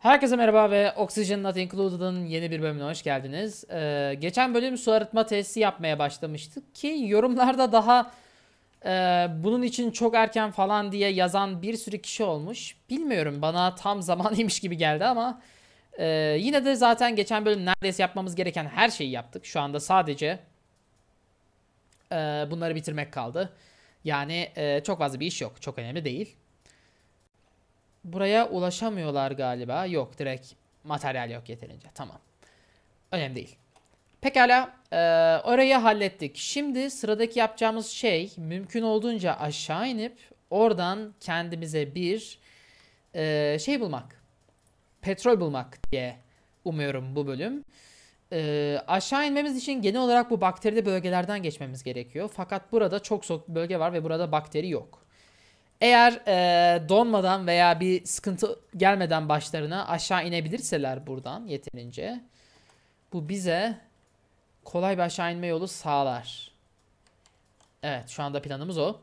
Herkese merhaba ve Oxygen Not Included'ın yeni bir bölümüne hoş geldiniz. Ee, geçen bölüm su arıtma tesisi yapmaya başlamıştık ki yorumlarda daha e, bunun için çok erken falan diye yazan bir sürü kişi olmuş. Bilmiyorum bana tam zamanıymış gibi geldi ama e, yine de zaten geçen bölüm neredeyse yapmamız gereken her şeyi yaptık. Şu anda sadece e, bunları bitirmek kaldı. Yani e, çok fazla bir iş yok. Çok önemli değil. Buraya ulaşamıyorlar galiba. Yok direkt materyal yok yeterince. Tamam. Önemli değil. Pekala e, orayı hallettik. Şimdi sıradaki yapacağımız şey mümkün olduğunca aşağı inip oradan kendimize bir e, şey bulmak. Petrol bulmak diye umuyorum bu bölüm. E, aşağı inmemiz için genel olarak bu bakterili bölgelerden geçmemiz gerekiyor. Fakat burada çok soğuk bir bölge var ve burada bakteri yok. Eğer e, donmadan veya bir sıkıntı gelmeden başlarına aşağı inebilirseler buradan yeterince bu bize kolay bir aşağı inme yolu sağlar. Evet şu anda planımız o.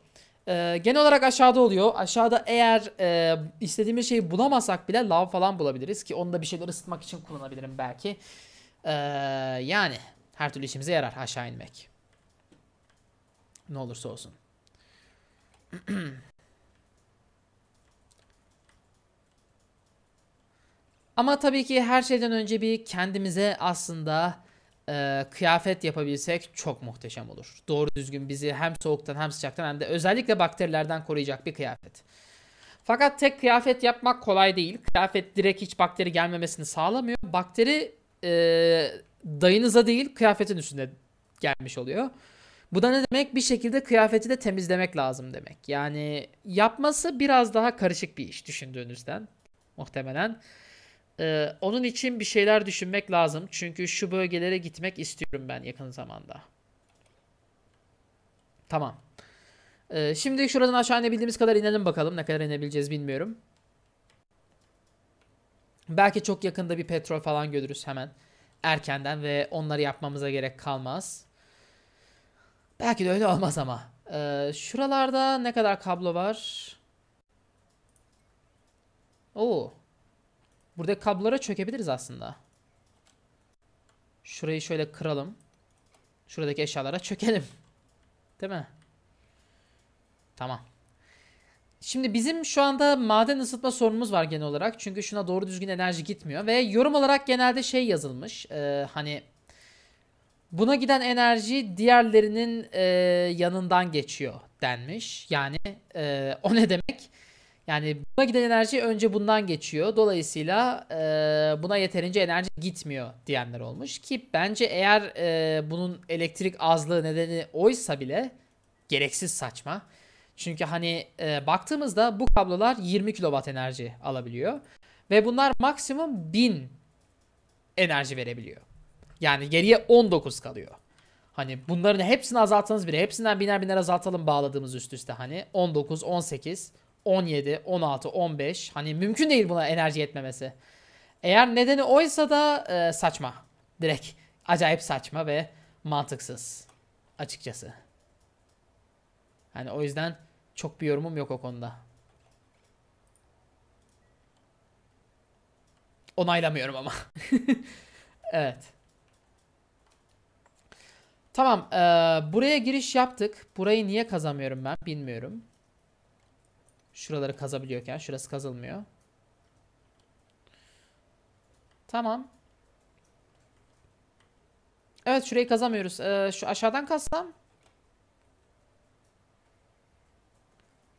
Ee, genel olarak aşağıda oluyor. Aşağıda eğer e, istediğimiz şeyi bulamasak bile lav falan bulabiliriz ki onu da bir şeyler ısıtmak için kullanabilirim belki. Ee, yani her türlü işimize yarar aşağı inmek. Ne olursa olsun. Ama tabii ki her şeyden önce bir kendimize aslında e, kıyafet yapabilsek çok muhteşem olur. Doğru düzgün bizi hem soğuktan hem sıcaktan hem de özellikle bakterilerden koruyacak bir kıyafet. Fakat tek kıyafet yapmak kolay değil. Kıyafet direkt hiç bakteri gelmemesini sağlamıyor. Bakteri e, dayınıza değil kıyafetin üstünde gelmiş oluyor. Bu da ne demek? Bir şekilde kıyafeti de temizlemek lazım demek. Yani yapması biraz daha karışık bir iş düşündüğünüzden muhtemelen. Ee, onun için bir şeyler düşünmek lazım. Çünkü şu bölgelere gitmek istiyorum ben yakın zamanda. Tamam. Ee, şimdi şuradan aşağı inebildiğimiz kadar inelim bakalım. Ne kadar inebileceğiz bilmiyorum. Belki çok yakında bir petrol falan görürüz hemen. Erkenden ve onları yapmamıza gerek kalmaz. Belki de öyle olmaz ama. Ee, şuralarda ne kadar kablo var? Oo. Buradaki kablolara çökebiliriz aslında. Şurayı şöyle kıralım. Şuradaki eşyalara çökelim. Değil mi? Tamam. Şimdi bizim şu anda maden ısıtma sorunumuz var genel olarak. Çünkü şuna doğru düzgün enerji gitmiyor. Ve yorum olarak genelde şey yazılmış. E, hani buna giden enerji diğerlerinin e, yanından geçiyor denmiş. Yani e, o ne demek? Yani buna giden enerji önce bundan geçiyor. Dolayısıyla e, buna yeterince enerji gitmiyor diyenler olmuş. Ki bence eğer e, bunun elektrik azlığı nedeni oysa bile gereksiz saçma. Çünkü hani e, baktığımızda bu kablolar 20 kW enerji alabiliyor. Ve bunlar maksimum 1000 enerji verebiliyor. Yani geriye 19 kalıyor. Hani bunların hepsini azaltsanız bile hepsinden biner biner azaltalım bağladığımız üst üste hani 19, 18, 17, 16, 15. Hani mümkün değil buna enerji yetmemesi. Eğer nedeni oysa da e, saçma. Direkt acayip saçma ve mantıksız açıkçası. Hani o yüzden çok bir yorumum yok o konuda. Onaylamıyorum ama. evet. Tamam. E, buraya giriş yaptık. Burayı niye kazamıyorum ben bilmiyorum. Şuraları kazabiliyorken şurası kazılmıyor. Tamam. Evet şurayı kazamıyoruz. Ee, şu aşağıdan kazsam.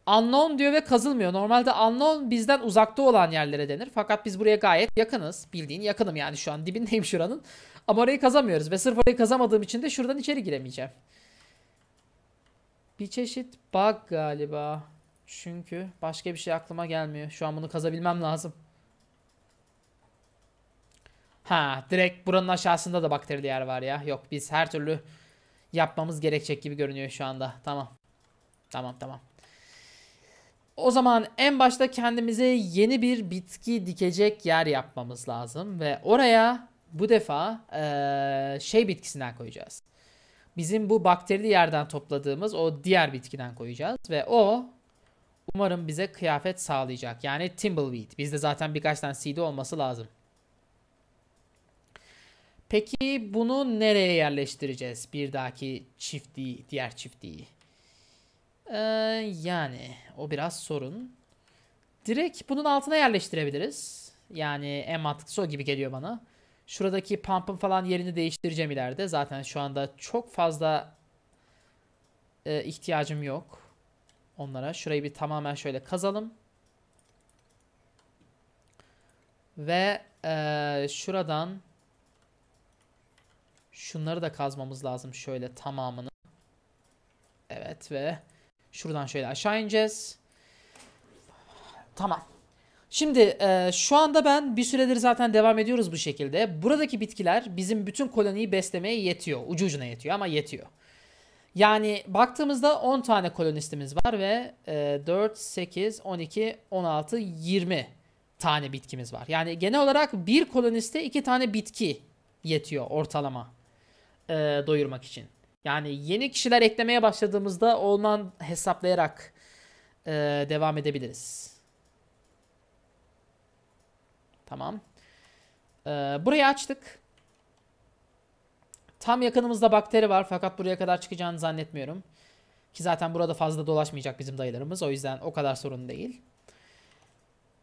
Unknown diyor ve kazılmıyor. Normalde unknown bizden uzakta olan yerlere denir. Fakat biz buraya gayet yakınız. Bildiğin yakınım yani şu an dibindeyim şuranın. Ama orayı kazamıyoruz ve sırf orayı kazamadığım için de şuradan içeri giremeyeceğim. Bir çeşit bug galiba. Çünkü başka bir şey aklıma gelmiyor. Şu an bunu kazabilmem lazım. Ha direkt buranın aşağısında da bakterili yer var ya. Yok biz her türlü yapmamız gerekecek gibi görünüyor şu anda. Tamam. Tamam tamam. O zaman en başta kendimize yeni bir bitki dikecek yer yapmamız lazım. Ve oraya bu defa ee, şey bitkisinden koyacağız. Bizim bu bakterili yerden topladığımız o diğer bitkiden koyacağız. Ve o Umarım bize kıyafet sağlayacak. Yani Timbleweed. Bizde zaten birkaç tane CD olması lazım. Peki bunu nereye yerleştireceğiz? Bir dahaki çiftliği, diğer çiftliği. Ee, yani o biraz sorun. Direkt bunun altına yerleştirebiliriz. Yani en mantıklısı o gibi geliyor bana. Şuradaki pump'ın falan yerini değiştireceğim ileride. Zaten şu anda çok fazla e, ihtiyacım yok onlara. Şurayı bir tamamen şöyle kazalım. Ve e, şuradan şunları da kazmamız lazım şöyle tamamını. Evet ve şuradan şöyle aşağı ineceğiz. Tamam. Şimdi e, şu anda ben bir süredir zaten devam ediyoruz bu şekilde. Buradaki bitkiler bizim bütün koloniyi beslemeye yetiyor. Ucu ucuna yetiyor ama yetiyor. Yani baktığımızda 10 tane kolonistimiz var ve e, 4, 8, 12, 16, 20 tane bitkimiz var. Yani genel olarak bir koloniste 2 tane bitki yetiyor ortalama e, doyurmak için. Yani yeni kişiler eklemeye başladığımızda ondan hesaplayarak e, devam edebiliriz. Tamam. E, burayı açtık. Tam yakınımızda bakteri var fakat buraya kadar çıkacağını zannetmiyorum. Ki zaten burada fazla dolaşmayacak bizim dayılarımız. O yüzden o kadar sorun değil.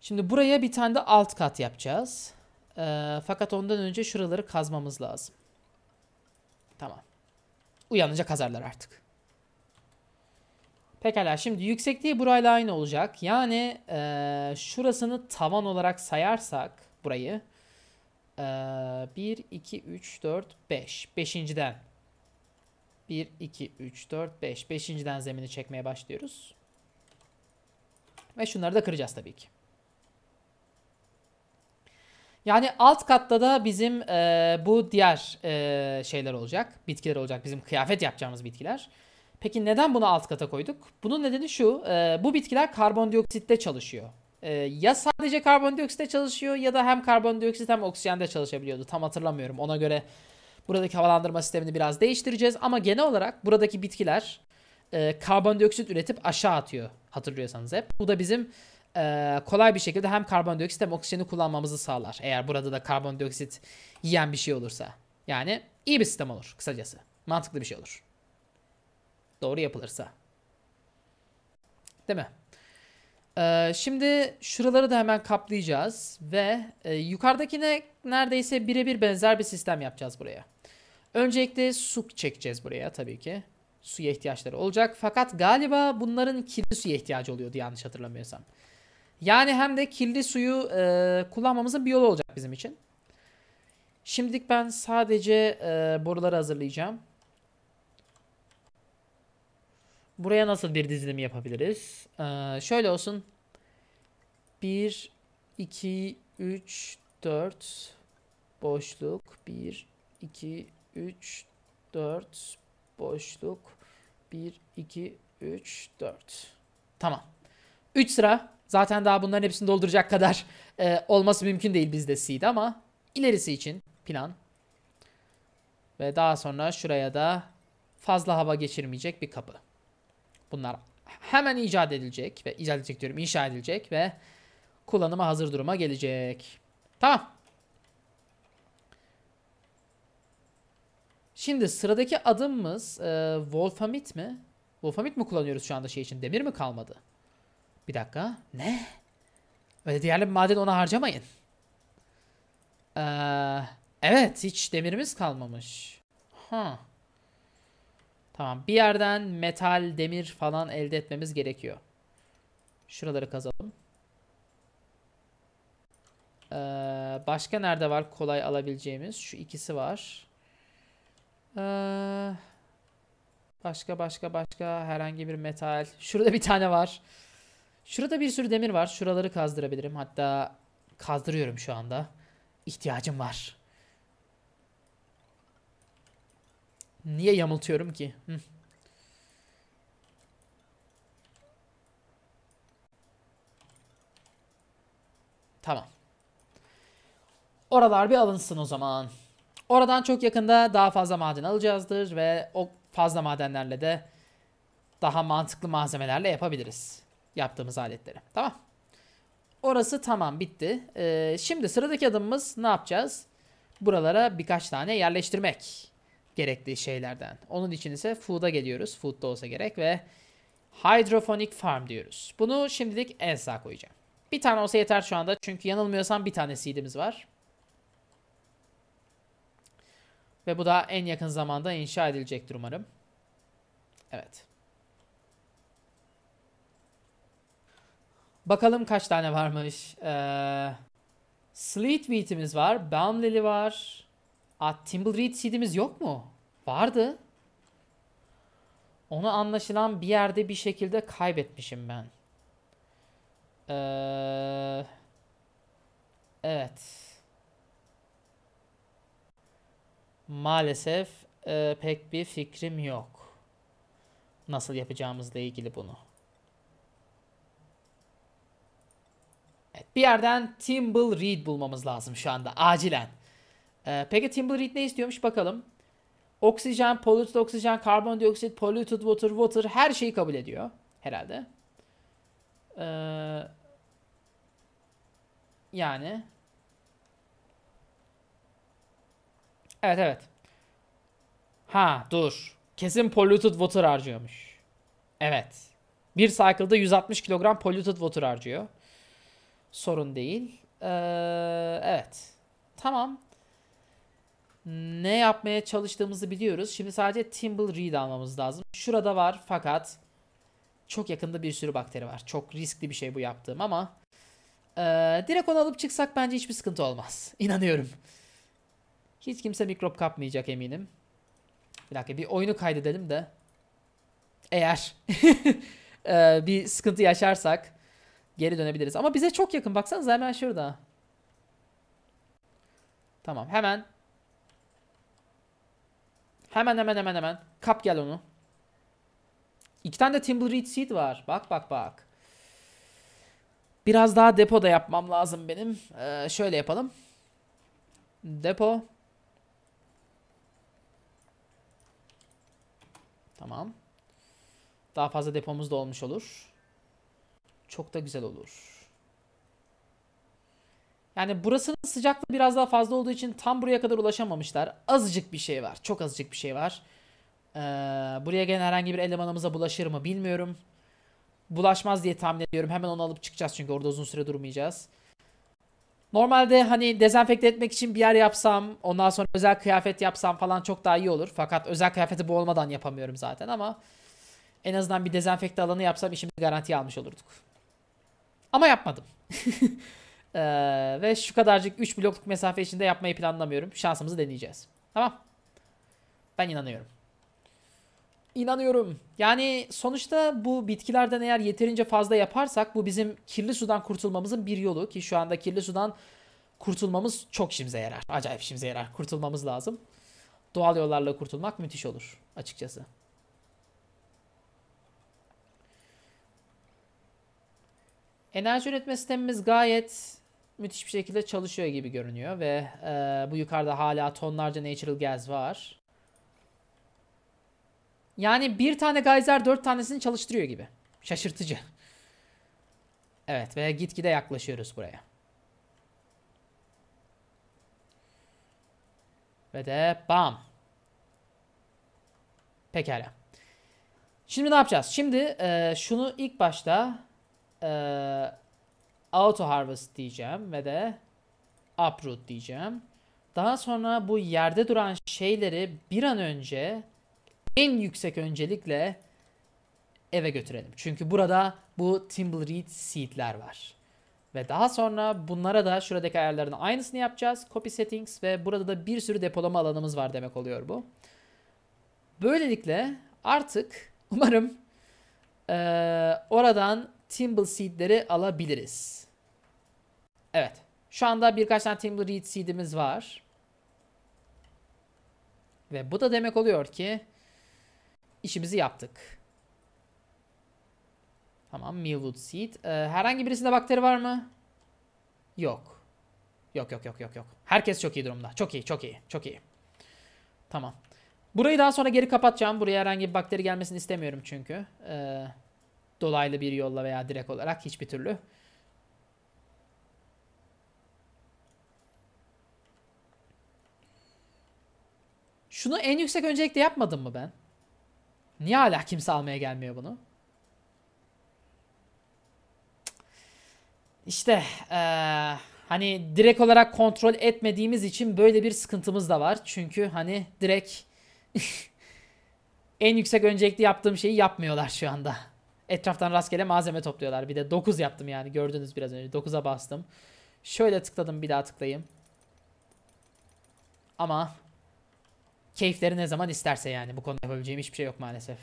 Şimdi buraya bir tane de alt kat yapacağız. Ee, fakat ondan önce şuraları kazmamız lazım. Tamam. Uyanınca kazarlar artık. Pekala şimdi yüksekliği burayla aynı olacak. Yani e, şurasını tavan olarak sayarsak burayı ee, 1, 2, 3, 4, 5. Beşinciden. 1, 2, 3, 4, 5. Beşinciden zemini çekmeye başlıyoruz. Ve şunları da kıracağız tabii ki. Yani alt katta da bizim e, bu diğer e, şeyler olacak. Bitkiler olacak. Bizim kıyafet yapacağımız bitkiler. Peki neden bunu alt kata koyduk? Bunun nedeni şu. E, bu bitkiler karbondioksitte çalışıyor. Ee, ya sadece karbondioksitte çalışıyor ya da hem karbondioksit hem oksijende çalışabiliyordu. Tam hatırlamıyorum. Ona göre buradaki havalandırma sistemini biraz değiştireceğiz. Ama genel olarak buradaki bitkiler e, karbondioksit üretip aşağı atıyor hatırlıyorsanız hep. Bu da bizim e, kolay bir şekilde hem karbondioksit hem oksijeni kullanmamızı sağlar. Eğer burada da karbondioksit yiyen bir şey olursa. Yani iyi bir sistem olur kısacası. Mantıklı bir şey olur. Doğru yapılırsa. Değil mi? Ee, şimdi şuraları da hemen kaplayacağız ve e, yukarıdakine neredeyse birebir benzer bir sistem yapacağız buraya. Öncelikle su çekeceğiz buraya tabii ki. Suya ihtiyaçları olacak fakat galiba bunların kirli suya ihtiyacı oluyordu yanlış hatırlamıyorsam. Yani hem de kirli suyu e, kullanmamızın bir yolu olacak bizim için. Şimdilik ben sadece e, boruları hazırlayacağım. Buraya nasıl bir dizilim yapabiliriz? Ee, şöyle olsun. 1, 2, 3, 4 boşluk. 1, 2, 3, 4 boşluk. 1, 2, 3, 4. Tamam. 3 sıra. Zaten daha bunların hepsini dolduracak kadar e, olması mümkün değil bizde seed ama ilerisi için plan. Ve daha sonra şuraya da fazla hava geçirmeyecek bir kapı. Bunlar hemen icat edilecek ve icat edecek diyorum inşa edilecek ve kullanıma hazır duruma gelecek. Tamam. Şimdi sıradaki adımımız e, Wolfamit mi? Wolfamit mi kullanıyoruz şu anda şey için? Demir mi kalmadı? Bir dakika. Ne? Öyle değerli bir maden ona harcamayın. Ee, evet hiç demirimiz kalmamış. Ha. Huh. Tamam. Bir yerden metal, demir falan elde etmemiz gerekiyor. Şuraları kazalım. Ee, başka nerede var kolay alabileceğimiz? Şu ikisi var. Ee, başka başka başka herhangi bir metal. Şurada bir tane var. Şurada bir sürü demir var. Şuraları kazdırabilirim. Hatta kazdırıyorum şu anda. İhtiyacım var. Niye yamultuyorum ki? Hı. Tamam. Oralar bir alınsın o zaman. Oradan çok yakında daha fazla maden alacağızdır ve o fazla madenlerle de daha mantıklı malzemelerle yapabiliriz. Yaptığımız aletleri. Tamam. Orası tamam bitti. Ee, şimdi sıradaki adımımız ne yapacağız? Buralara birkaç tane yerleştirmek gerekli şeylerden. Onun için ise food'a geliyoruz. food da olsa gerek ve hydroponic farm diyoruz. Bunu şimdilik en sağ koyacağım. Bir tane olsa yeter şu anda. Çünkü yanılmıyorsam bir tane seedimiz var. Ve bu da en yakın zamanda inşa edilecektir umarım. Evet. Bakalım kaç tane varmış. Ee, Sleet Wheat'imiz var. Balm Lily var. Aa Timbleweed seedimiz yok mu? Vardı. Onu anlaşılan bir yerde bir şekilde kaybetmişim ben. Ee, evet. Maalesef e, pek bir fikrim yok. Nasıl yapacağımızla ilgili bunu. Evet, bir yerden Timble Reed bulmamız lazım şu anda acilen. Ee, peki Timberweed ne istiyormuş bakalım. Oksijen, polluted oksijen, karbondioksit, polluted water, water her şeyi kabul ediyor herhalde. Ee, yani. Evet evet. Ha dur. Kesin polluted water harcıyormuş. Evet. Bir cycle'da 160 kilogram polluted water harcıyor. Sorun değil. Ee, evet. Tamam ne yapmaya çalıştığımızı biliyoruz. Şimdi sadece Timble Reed almamız lazım. Şurada var fakat çok yakında bir sürü bakteri var. Çok riskli bir şey bu yaptığım ama e, direkt onu alıp çıksak bence hiçbir sıkıntı olmaz. İnanıyorum. Hiç kimse mikrop kapmayacak eminim. Bir dakika bir oyunu kaydedelim de eğer e, bir sıkıntı yaşarsak geri dönebiliriz. Ama bize çok yakın baksanıza hemen şurada. Tamam hemen Hemen hemen hemen hemen. Kap gel onu. İki tane de Timber Reed Seed var. Bak bak bak. Biraz daha depo da yapmam lazım benim. Ee, şöyle yapalım. Depo. Tamam. Daha fazla depomuz da olmuş olur. Çok da güzel olur. Yani burasının sıcaklığı biraz daha fazla olduğu için tam buraya kadar ulaşamamışlar. Azıcık bir şey var. Çok azıcık bir şey var. Ee, buraya gelen herhangi bir elemanımıza bulaşır mı bilmiyorum. Bulaşmaz diye tahmin ediyorum. Hemen onu alıp çıkacağız çünkü orada uzun süre durmayacağız. Normalde hani dezenfekte etmek için bir yer yapsam, ondan sonra özel kıyafet yapsam falan çok daha iyi olur. Fakat özel kıyafeti bu olmadan yapamıyorum zaten ama en azından bir dezenfekte alanı yapsam işimizi garantiye almış olurduk. Ama yapmadım. Ee, ve şu kadarcık 3 blokluk mesafe içinde yapmayı planlamıyorum. Şansımızı deneyeceğiz. Tamam. Ben inanıyorum. İnanıyorum. Yani sonuçta bu bitkilerden eğer yeterince fazla yaparsak bu bizim kirli sudan kurtulmamızın bir yolu ki şu anda kirli sudan kurtulmamız çok işimize yarar. Acayip işimize yarar. Kurtulmamız lazım. Doğal yollarla kurtulmak müthiş olur açıkçası. Enerji üretme sistemimiz gayet müthiş bir şekilde çalışıyor gibi görünüyor ve e, bu yukarıda hala tonlarca natural gas var. Yani bir tane geyser dört tanesini çalıştırıyor gibi. Şaşırtıcı. Evet ve gitgide yaklaşıyoruz buraya. Ve de bam. Pekala. Şimdi ne yapacağız? Şimdi e, şunu ilk başta e, auto harvest diyeceğim ve de uproot diyeceğim. Daha sonra bu yerde duran şeyleri bir an önce en yüksek öncelikle eve götürelim. Çünkü burada bu Timbleweed seedler var. Ve daha sonra bunlara da şuradaki ayarların aynısını yapacağız. Copy settings ve burada da bir sürü depolama alanımız var demek oluyor bu. Böylelikle artık umarım ee, oradan Timble seedleri alabiliriz. Evet. Şu anda birkaç tane Timber Reed seedimiz var. Ve bu da demek oluyor ki işimizi yaptık. Tamam. Millwood seed. Ee, herhangi birisinde bakteri var mı? Yok. Yok yok yok yok yok. Herkes çok iyi durumda. Çok iyi çok iyi çok iyi. Tamam. Burayı daha sonra geri kapatacağım. Buraya herhangi bir bakteri gelmesini istemiyorum çünkü. Ee, dolaylı bir yolla veya direkt olarak hiçbir türlü. Şunu en yüksek öncelikle yapmadım mı ben? Niye hala kimse almaya gelmiyor bunu? İşte ee, hani direkt olarak kontrol etmediğimiz için böyle bir sıkıntımız da var. Çünkü hani direkt en yüksek öncelikli yaptığım şeyi yapmıyorlar şu anda. Etraftan rastgele malzeme topluyorlar. Bir de 9 yaptım yani gördünüz biraz önce. 9'a bastım. Şöyle tıkladım bir daha tıklayayım. Ama keyifleri ne zaman isterse yani. Bu konuda yapabileceğim hiçbir şey yok maalesef.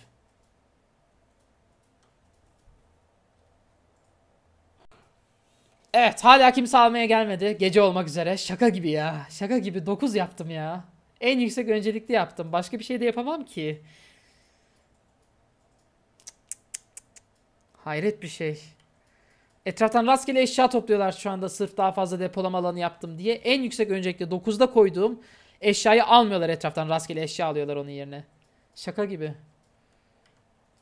Evet hala kimse almaya gelmedi. Gece olmak üzere. Şaka gibi ya. Şaka gibi 9 yaptım ya. En yüksek öncelikli yaptım. Başka bir şey de yapamam ki. Hayret bir şey. Etraftan rastgele eşya topluyorlar şu anda sırf daha fazla depolama alanı yaptım diye. En yüksek öncelikle 9'da koyduğum Eşyayı almıyorlar etraftan. Rastgele eşya alıyorlar onun yerine. Şaka gibi.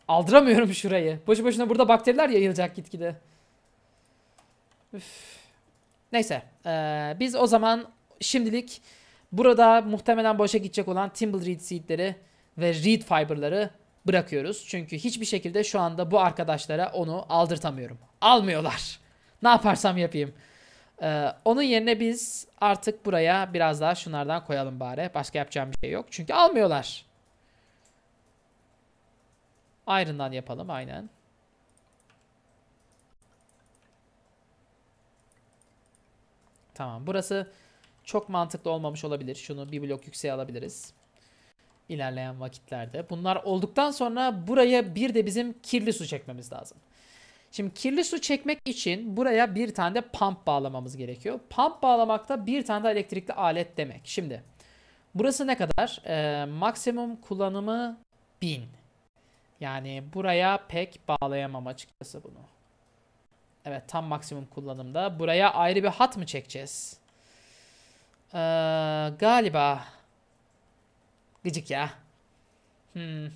Aldıramıyorum şurayı. Boşu boşuna burada bakteriler yayılacak gitgide. Üf. Neyse. Ee, biz o zaman şimdilik burada muhtemelen boşa gidecek olan Timbleweed seedleri ve reed fiberları bırakıyoruz. Çünkü hiçbir şekilde şu anda bu arkadaşlara onu aldırtamıyorum. Almıyorlar. Ne yaparsam yapayım. Ee, onun yerine biz artık buraya biraz daha şunlardan koyalım bari. Başka yapacağım bir şey yok. Çünkü almıyorlar. Iron'dan yapalım aynen. Tamam. Burası çok mantıklı olmamış olabilir. Şunu bir blok yükseğe alabiliriz. İlerleyen vakitlerde. Bunlar olduktan sonra buraya bir de bizim kirli su çekmemiz lazım. Şimdi kirli su çekmek için buraya bir tane de pump bağlamamız gerekiyor. Pump bağlamak da bir tane de elektrikli alet demek. Şimdi burası ne kadar? Ee, maksimum kullanımı 1000. Yani buraya pek bağlayamam açıkçası bunu. Evet tam maksimum kullanımda. Buraya ayrı bir hat mı çekeceğiz? Ee, galiba gıcık ya. Hmm.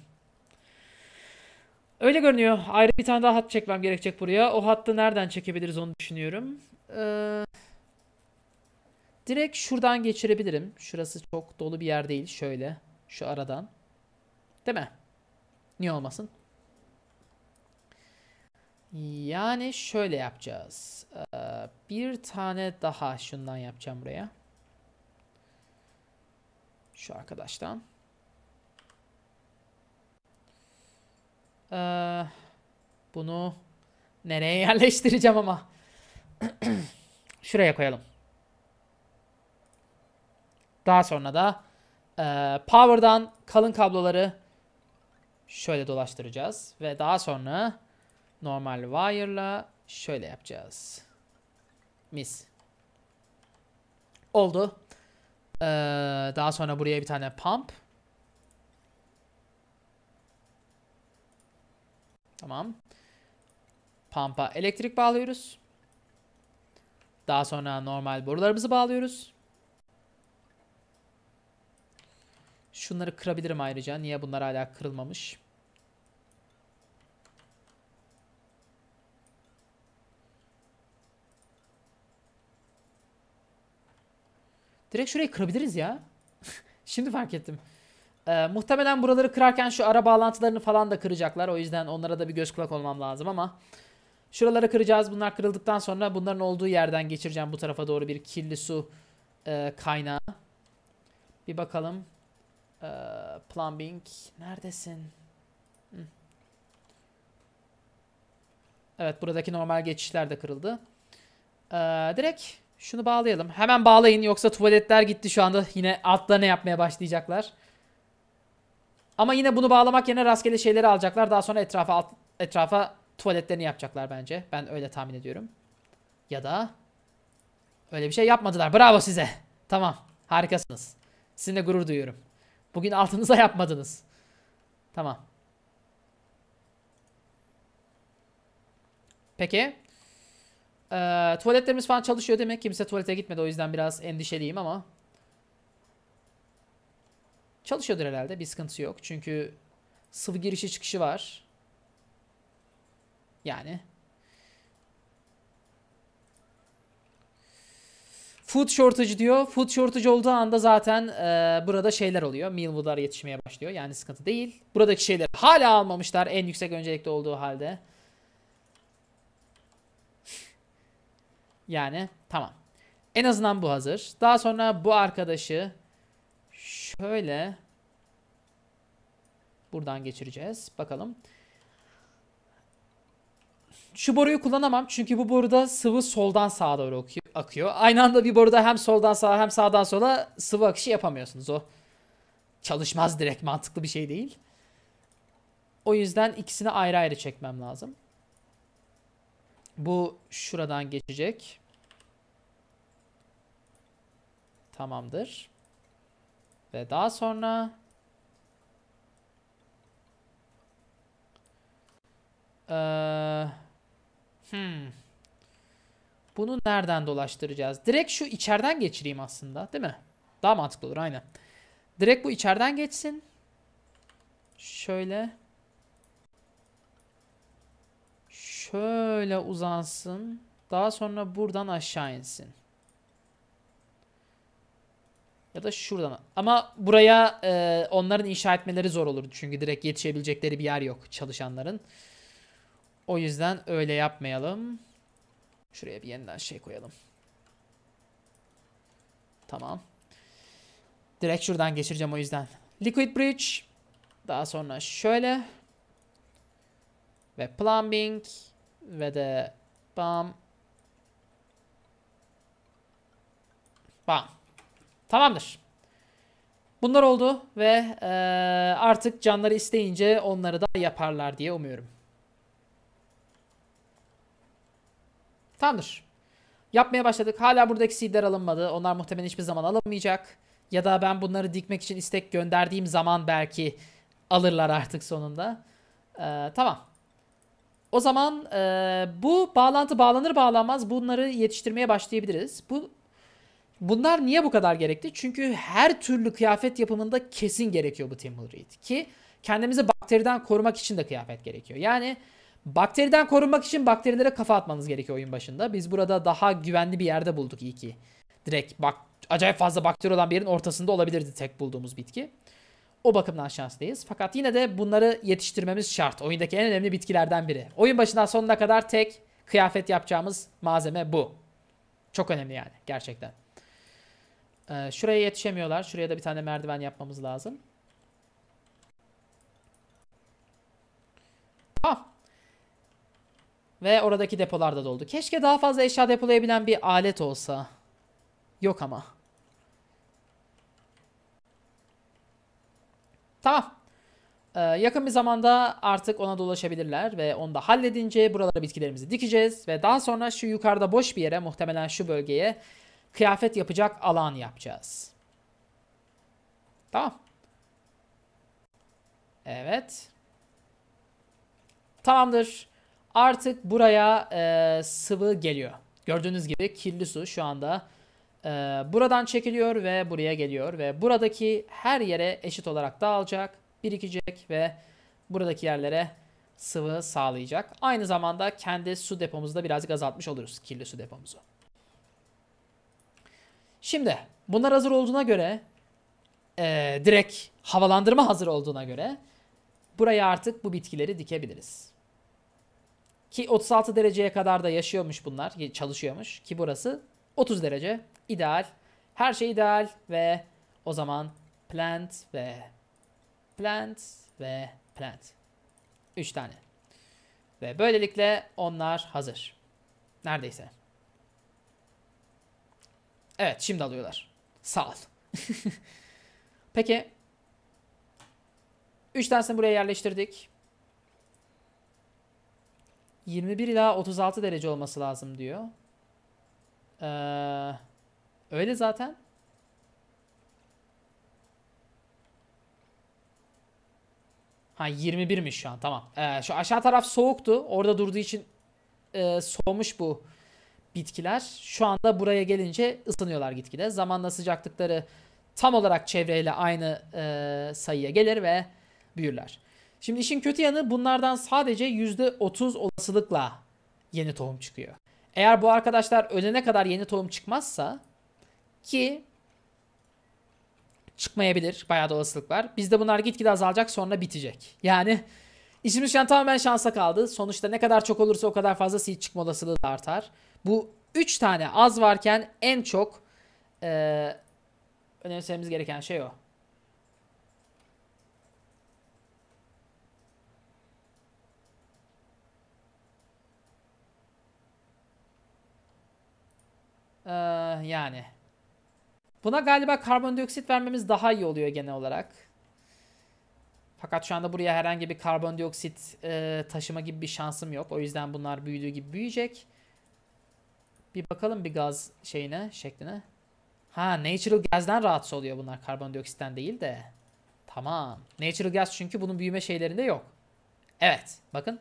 Öyle görünüyor. Ayrı bir tane daha hat çekmem gerekecek buraya. O hattı nereden çekebiliriz onu düşünüyorum. Ee, direkt şuradan geçirebilirim. Şurası çok dolu bir yer değil. Şöyle. Şu aradan. Değil mi? Niye olmasın? Yani şöyle yapacağız. Ee, bir tane daha şundan yapacağım buraya. Şu arkadaştan. Ee, bunu nereye yerleştireceğim ama? Şuraya koyalım. Daha sonra da e, power'dan kalın kabloları şöyle dolaştıracağız. Ve daha sonra normal wire'la şöyle yapacağız. Mis. Oldu. Ee, daha sonra buraya bir tane pump. Tamam. Pampa elektrik bağlıyoruz. Daha sonra normal borularımızı bağlıyoruz. Şunları kırabilirim ayrıca. Niye bunlar hala kırılmamış? Direkt şurayı kırabiliriz ya. Şimdi fark ettim. Ee, muhtemelen buraları kırarken şu ara bağlantılarını falan da kıracaklar. O yüzden onlara da bir göz kulak olmam lazım ama. Şuraları kıracağız. Bunlar kırıldıktan sonra bunların olduğu yerden geçireceğim bu tarafa doğru bir kirli su e, kaynağı. Bir bakalım. E, plumbing. Neredesin? Evet buradaki normal geçişler de kırıldı. E, direkt şunu bağlayalım. Hemen bağlayın yoksa tuvaletler gitti şu anda. Yine altta ne yapmaya başlayacaklar. Ama yine bunu bağlamak yerine rastgele şeyleri alacaklar. Daha sonra etrafa alt, etrafa tuvaletlerini yapacaklar bence. Ben öyle tahmin ediyorum. Ya da öyle bir şey yapmadılar. Bravo size. Tamam. Harikasınız. Sizinle gurur duyuyorum. Bugün altınıza yapmadınız. Tamam. Peki. Ee, tuvaletlerimiz falan çalışıyor demek. Kimse tuvalete gitmedi. O yüzden biraz endişeliyim ama Çalışıyordur herhalde. Bir sıkıntısı yok. Çünkü sıvı girişi çıkışı var. Yani. Food shortage diyor. Food shortage olduğu anda zaten e, burada şeyler oluyor. Millwood'lar yetişmeye başlıyor. Yani sıkıntı değil. Buradaki şeyler hala almamışlar en yüksek öncelikte olduğu halde. Yani tamam. En azından bu hazır. Daha sonra bu arkadaşı Şöyle buradan geçireceğiz. Bakalım. Şu boruyu kullanamam çünkü bu boruda sıvı soldan sağa doğru akıyor. Aynı anda bir boruda hem soldan sağa hem sağdan sola sıvı akışı yapamıyorsunuz. O çalışmaz direkt mantıklı bir şey değil. O yüzden ikisini ayrı ayrı çekmem lazım. Bu şuradan geçecek. Tamamdır. Ve daha sonra ee, hmm. Bunu nereden dolaştıracağız? Direkt şu içeriden geçireyim aslında değil mi? Daha mantıklı olur aynen. Direkt bu içeriden geçsin. Şöyle. Şöyle uzansın. Daha sonra buradan aşağı insin. Ya da şuradan. Ama buraya e, onların inşa etmeleri zor olurdu. Çünkü direkt yetişebilecekleri bir yer yok çalışanların. O yüzden öyle yapmayalım. Şuraya bir yeniden şey koyalım. Tamam. Direkt şuradan geçireceğim o yüzden. Liquid Bridge. Daha sonra şöyle. Ve Plumbing. Ve de bam. Bam. Tamamdır. Bunlar oldu ve e, artık canları isteyince onları da yaparlar diye umuyorum. Tamamdır. Yapmaya başladık. Hala buradaki seedler alınmadı. Onlar muhtemelen hiçbir zaman alınmayacak. Ya da ben bunları dikmek için istek gönderdiğim zaman belki alırlar artık sonunda. Ee, tamam. O zaman e, bu bağlantı bağlanır bağlanmaz bunları yetiştirmeye başlayabiliriz. Bu Bunlar niye bu kadar gerekli? Çünkü her türlü kıyafet yapımında kesin gerekiyor bu Thermal Reed. Ki kendimizi bakteriden korumak için de kıyafet gerekiyor. Yani bakteriden korunmak için bakterilere kafa atmanız gerekiyor oyun başında. Biz burada daha güvenli bir yerde bulduk iyi ki. Direkt bak acayip fazla bakteri olan bir yerin ortasında olabilirdi tek bulduğumuz bitki. O bakımdan şanslıyız. Fakat yine de bunları yetiştirmemiz şart. Oyundaki en önemli bitkilerden biri. Oyun başından sonuna kadar tek kıyafet yapacağımız malzeme bu. Çok önemli yani gerçekten. Ee, şuraya yetişemiyorlar. Şuraya da bir tane merdiven yapmamız lazım. Ah! Ve oradaki depolarda doldu. Keşke daha fazla eşya depolayabilen bir alet olsa. Yok ama. Tamam. Ee, yakın bir zamanda artık ona dolaşabilirler ve onu da halledince buralara bitkilerimizi dikeceğiz ve daha sonra şu yukarıda boş bir yere muhtemelen şu bölgeye kıyafet yapacak alan yapacağız. Tamam. Evet. Tamamdır. Artık buraya e, sıvı geliyor. Gördüğünüz gibi kirli su şu anda e, buradan çekiliyor ve buraya geliyor. Ve buradaki her yere eşit olarak dağılacak, birikecek ve buradaki yerlere sıvı sağlayacak. Aynı zamanda kendi su depomuzu da birazcık azaltmış oluruz kirli su depomuzu. Şimdi bunlar hazır olduğuna göre e, direkt havalandırma hazır olduğuna göre buraya artık bu bitkileri dikebiliriz. Ki 36 dereceye kadar da yaşıyormuş bunlar, çalışıyormuş ki burası 30 derece ideal. Her şey ideal ve o zaman plant ve plant ve plant. 3 tane. Ve böylelikle onlar hazır. Neredeyse. Evet şimdi alıyorlar. Sağ ol. Peki. 3 tanesini buraya yerleştirdik. 21 ila 36 derece olması lazım diyor. Ee, öyle zaten. Ha 21'miş şu an tamam. Ee, şu aşağı taraf soğuktu. Orada durduğu için e, soğumuş bu bitkiler şu anda buraya gelince ısınıyorlar gitgide. Zamanla sıcaklıkları tam olarak çevreyle aynı e, sayıya gelir ve büyürler. Şimdi işin kötü yanı bunlardan sadece %30 olasılıkla yeni tohum çıkıyor. Eğer bu arkadaşlar ölene kadar yeni tohum çıkmazsa ki çıkmayabilir bayağı da olasılık var. Bizde bunlar gitgide azalacak sonra bitecek. Yani işimiz şu an tamamen şansa kaldı. Sonuçta ne kadar çok olursa o kadar fazla seed çıkma olasılığı da artar. Bu 3 tane az varken en çok e, önemsememiz gereken şey o. Ee, yani. Buna galiba karbondioksit vermemiz daha iyi oluyor genel olarak. Fakat şu anda buraya herhangi bir karbondioksit e, taşıma gibi bir şansım yok. O yüzden bunlar büyüdüğü gibi büyüyecek. Bir bakalım bir gaz şeyine, şekline. Ha, natural gazdan rahatsız oluyor bunlar. Karbondioksitten değil de. Tamam. Natural gas çünkü bunun büyüme şeylerinde yok. Evet. Bakın.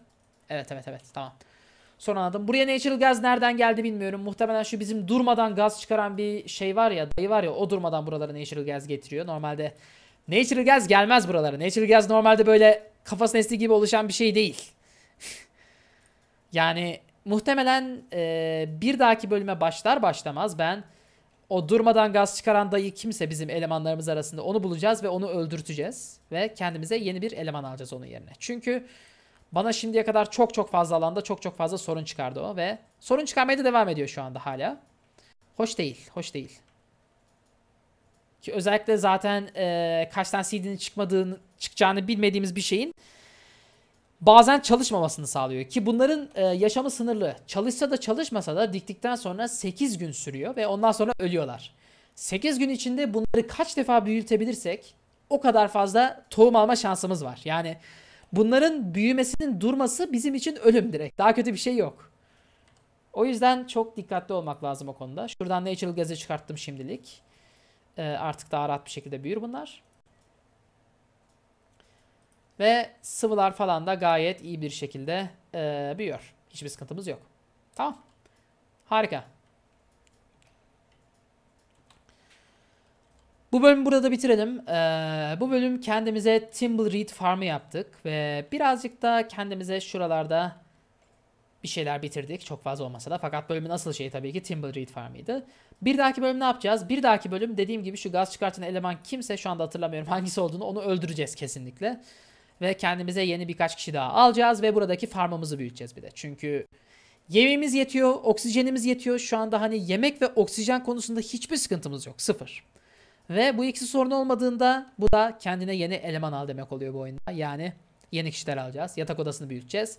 Evet, evet, evet. Tamam. Son anladım. Buraya natural gaz nereden geldi bilmiyorum. Muhtemelen şu bizim durmadan gaz çıkaran bir şey var ya, dayı var ya o durmadan buralara natural gaz getiriyor. Normalde natural gaz gelmez buralara. Natural gaz normalde böyle kafas nesli gibi oluşan bir şey değil. yani Muhtemelen e, bir dahaki bölüme başlar başlamaz ben o durmadan gaz çıkaran dayı kimse bizim elemanlarımız arasında onu bulacağız ve onu öldürteceğiz. Ve kendimize yeni bir eleman alacağız onun yerine. Çünkü bana şimdiye kadar çok çok fazla alanda çok çok fazla sorun çıkardı o ve sorun çıkarmaya da devam ediyor şu anda hala. Hoş değil, hoş değil. Ki özellikle zaten e, kaç tane CD'nin çıkmadığını, çıkacağını bilmediğimiz bir şeyin bazen çalışmamasını sağlıyor ki bunların e, yaşamı sınırlı. Çalışsa da çalışmasa da diktikten sonra 8 gün sürüyor ve ondan sonra ölüyorlar. 8 gün içinde bunları kaç defa büyütebilirsek o kadar fazla tohum alma şansımız var. Yani bunların büyümesinin durması bizim için ölüm direkt. Daha kötü bir şey yok. O yüzden çok dikkatli olmak lazım o konuda. Şuradan Natural Gaz'ı çıkarttım şimdilik. Ee, artık daha rahat bir şekilde büyür bunlar. Ve sıvılar falan da gayet iyi bir şekilde e, büyüyor. Hiçbir sıkıntımız yok. Tamam. Harika. Bu bölümü burada bitirelim. Ee, bu bölüm kendimize Timbleweed Farm'ı yaptık ve birazcık da kendimize şuralarda bir şeyler bitirdik. Çok fazla olmasa da fakat bölümün asıl şeyi tabii ki Timbleweed Farm'ıydı. Bir dahaki bölüm ne yapacağız? Bir dahaki bölüm dediğim gibi şu gaz çıkartan eleman kimse şu anda hatırlamıyorum hangisi olduğunu onu öldüreceğiz kesinlikle ve kendimize yeni birkaç kişi daha alacağız ve buradaki farmamızı büyüteceğiz bir de. Çünkü yemeğimiz yetiyor, oksijenimiz yetiyor. Şu anda hani yemek ve oksijen konusunda hiçbir sıkıntımız yok. Sıfır. Ve bu ikisi sorun olmadığında bu da kendine yeni eleman al demek oluyor bu oyunda. Yani yeni kişiler alacağız. Yatak odasını büyüteceğiz.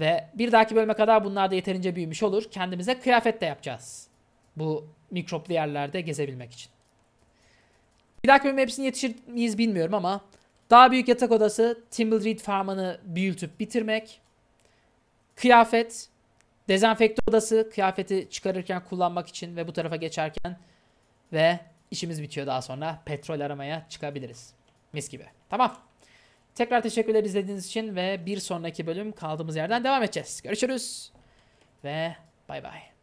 Ve bir dahaki bölüme kadar bunlar da yeterince büyümüş olur. Kendimize kıyafet de yapacağız. Bu mikroplu yerlerde gezebilmek için. Bir dahaki bölüm hepsini yetişir miyiz bilmiyorum ama daha büyük yatak odası Timbleweed Farm'ını büyütüp bitirmek. Kıyafet, dezenfekte odası kıyafeti çıkarırken kullanmak için ve bu tarafa geçerken ve işimiz bitiyor daha sonra petrol aramaya çıkabiliriz. Mis gibi. Tamam. Tekrar teşekkürler izlediğiniz için ve bir sonraki bölüm kaldığımız yerden devam edeceğiz. Görüşürüz ve bay bay.